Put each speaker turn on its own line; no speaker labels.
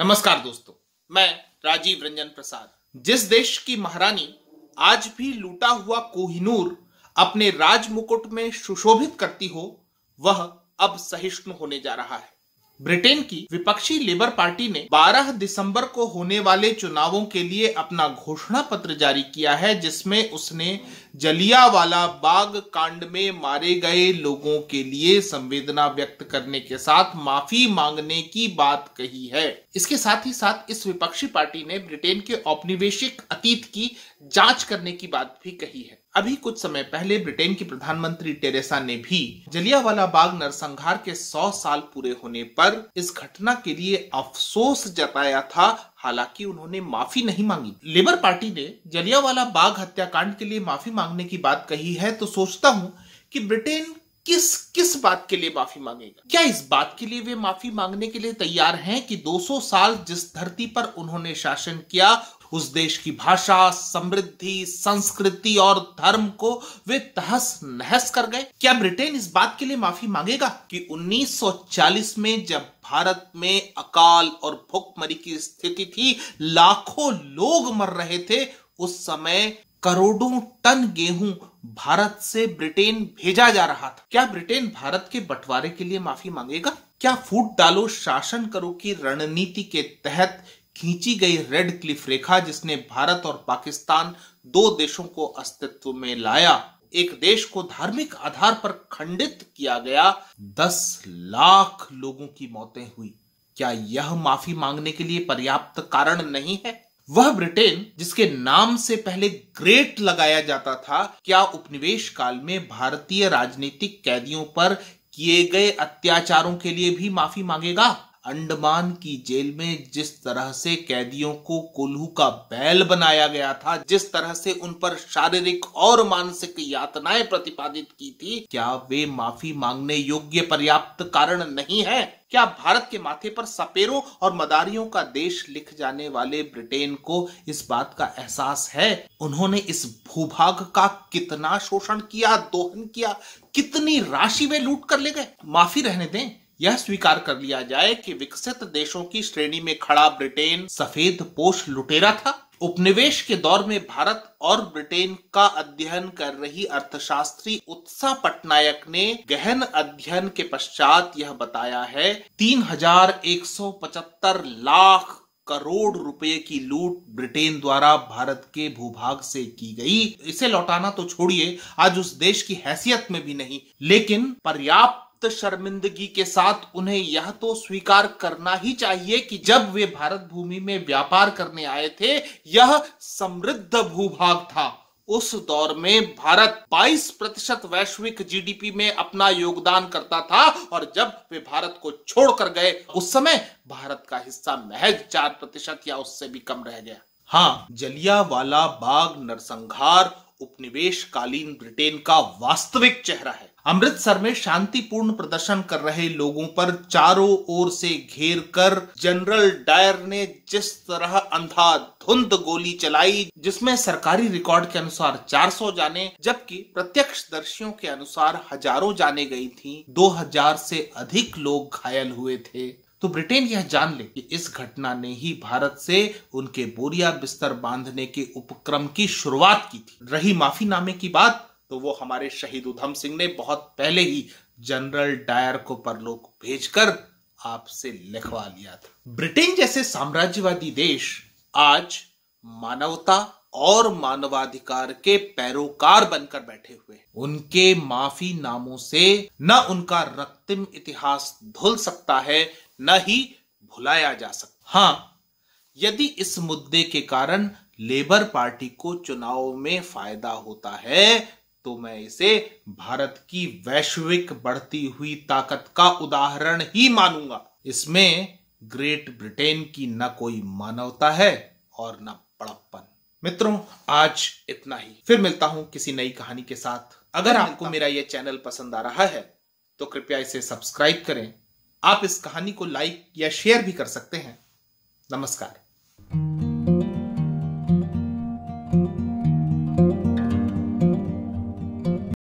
नमस्कार दोस्तों मैं राजीव रंजन प्रसाद जिस देश की महारानी आज भी लूटा हुआ कोहिनूर अपने राजमुकुट में सुशोभित करती हो वह अब सहिष्णु होने जा रहा है ब्रिटेन की विपक्षी लेबर पार्टी ने 12 दिसंबर को होने वाले चुनावों के लिए अपना घोषणा पत्र जारी किया है जिसमें उसने जलियावाला बाग कांड में मारे गए लोगों के लिए संवेदना व्यक्त करने के साथ माफी मांगने की बात कही है इसके साथ ही साथ इस विपक्षी पार्टी ने ब्रिटेन के औपनिवेशिक अतीत की जांच करने की बात भी कही है अभी कुछ समय पहले ब्रिटेन की प्रधानमंत्री टेरेसा ने भी जलियावाला बाग नरसंहार के 100 साल पूरे होने पर इस घटना के लिए अफसोस जताया था हालांकि उन्होंने माफी नहीं मांगी लेबर पार्टी ने जलियावाला बाग हत्याकांड के लिए माफी मांगने की बात कही है तो सोचता हूं कि ब्रिटेन किस किस बात के लिए माफी मांगेगा क्या इस बात के लिए वे माफी मांगने के लिए तैयार हैं कि 200 साल जिस धरती पर उन्होंने शासन किया उस देश की भाषा समृद्धि संस्कृति और धर्म को वे तहस नहस कर गए क्या ब्रिटेन इस बात के लिए माफी मांगेगा कि 1940 में जब भारत में अकाल और भुखमरी की स्थिति थी लाखों लोग मर रहे थे उस समय करोड़ों टन गेहूं भारत से ब्रिटेन भेजा जा रहा था क्या ब्रिटेन भारत के बंटवारे के लिए माफी मांगेगा क्या फूट डालो शासन करो की रणनीति के तहत खींची गई रेड क्लिफ रेखा जिसने भारत और पाकिस्तान दो देशों को अस्तित्व में लाया एक देश को धार्मिक आधार पर खंडित किया गया दस लाख लोगों की मौतें हुई क्या यह माफी मांगने के लिए पर्याप्त कारण नहीं है वह ब्रिटेन जिसके नाम से पहले ग्रेट लगाया जाता था क्या उपनिवेश काल में भारतीय राजनीतिक कैदियों पर किए गए अत्याचारों के लिए भी माफी मांगेगा अंडमान की जेल में जिस तरह से कैदियों को कोल्हू का बैल बनाया गया था जिस तरह से उन पर शारीरिक और मानसिक यातनाएं प्रतिपादित की थी क्या वे माफी मांगने योग्य पर्याप्त कारण नहीं है क्या भारत के माथे पर सपेरों और मदारियों का देश लिख जाने वाले ब्रिटेन को इस बात का एहसास है उन्होंने इस भूभाग का कितना शोषण किया दोहन किया कितनी राशि वे लूट कर ले गए माफी रहने दें यह स्वीकार कर लिया जाए कि विकसित देशों की श्रेणी में खड़ा ब्रिटेन सफेद पोष लुटेरा था उपनिवेश के दौर में भारत और ब्रिटेन का अध्ययन कर रही अर्थशास्त्री उत्साह पटनायक ने गहन अध्ययन के पश्चात यह बताया है 3175 लाख करोड़ रुपए की लूट ब्रिटेन द्वारा भारत के भूभाग से की गई इसे लौटाना तो छोड़िए आज उस देश की हैसियत में भी नहीं लेकिन पर्याप्त सख्त शर्मिंदगी के साथ उन्हें यह तो स्वीकार करना ही चाहिए कि जब वे भारत भूमि में व्यापार करने आए थे यह समृद्ध भूभाग था उस दौर में भारत 22 प्रतिशत वैश्विक जीडीपी में अपना योगदान करता था और जब वे भारत को छोड़कर गए उस समय भारत का हिस्सा महज चार प्रतिशत या उससे भी कम रह गया हाँ जलिया वाला बाग नरसंहार उपनिवेशकालीन ब्रिटेन का वास्तविक चेहरा है अमृतसर में शांतिपूर्ण प्रदर्शन कर रहे लोगों पर चारों ओर से घेर कर जनरल डायर ने जिस तरह अंधाधुंध गोली चलाई जिसमें सरकारी रिकॉर्ड के अनुसार 400 जाने जबकि प्रत्यक्ष दर्शियों के अनुसार हजारों जाने गई थी 2000 से अधिक लोग घायल हुए थे तो ब्रिटेन यह जान ले कि इस घटना ने ही भारत से उनके बोरिया बिस्तर बांधने के उपक्रम की शुरुआत की थी रही माफीनामे की बात तो वो हमारे शहीद उधम सिंह ने बहुत पहले ही जनरल डायर को परलोक भेजकर आपसे लिखवा लिया था ब्रिटेन जैसे साम्राज्यवादी देश आज मानवता और मानवाधिकार के पैरोकार बनकर बैठे हुए उनके माफी नामों से न उनका रक्तिम इतिहास धुल सकता है न ही भुलाया जा सकता हाँ यदि इस मुद्दे के कारण लेबर पार्टी को चुनाव में फायदा होता है तो मैं इसे भारत की वैश्विक बढ़ती हुई ताकत का उदाहरण ही मानूंगा इसमें ग्रेट ब्रिटेन की न कोई मानवता है और न बड़प्पन मित्रों आज इतना ही फिर मिलता हूं किसी नई कहानी के साथ अगर आपको मेरा यह चैनल पसंद आ रहा है तो कृपया इसे सब्सक्राइब करें आप इस कहानी को लाइक या शेयर भी कर सकते हैं नमस्कार